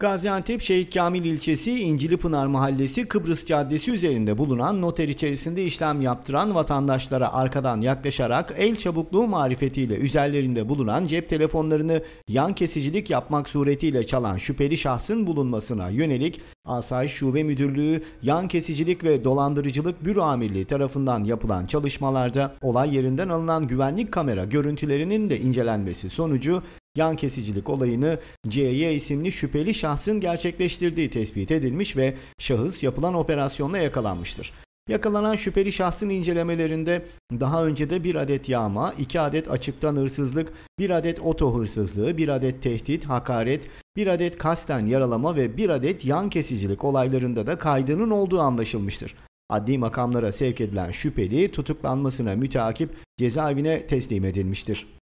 Gaziantep Şehit Kamil ilçesi İncili Pınar Mahallesi Kıbrıs Caddesi üzerinde bulunan noter içerisinde işlem yaptıran vatandaşlara arkadan yaklaşarak el çabukluğu marifetiyle üzerlerinde bulunan cep telefonlarını yan kesicilik yapmak suretiyle çalan şüpheli şahsın bulunmasına yönelik Asayiş Şube Müdürlüğü Yan Kesicilik ve Dolandırıcılık Büro Amirliği tarafından yapılan çalışmalarda olay yerinden alınan güvenlik kamera görüntülerinin de incelenmesi sonucu yan kesicilik olayını CY isimli şüpheli şahsın gerçekleştirdiği tespit edilmiş ve şahıs yapılan operasyonla yakalanmıştır. Yakalanan şüpheli şahsın incelemelerinde daha önce de bir adet yağma, iki adet açıktan hırsızlık, bir adet oto hırsızlığı, bir adet tehdit, hakaret, bir adet kasten yaralama ve bir adet yan kesicilik olaylarında da kaydının olduğu anlaşılmıştır. Adli makamlara sevk edilen şüpheli tutuklanmasına müteakip cezaevine teslim edilmiştir.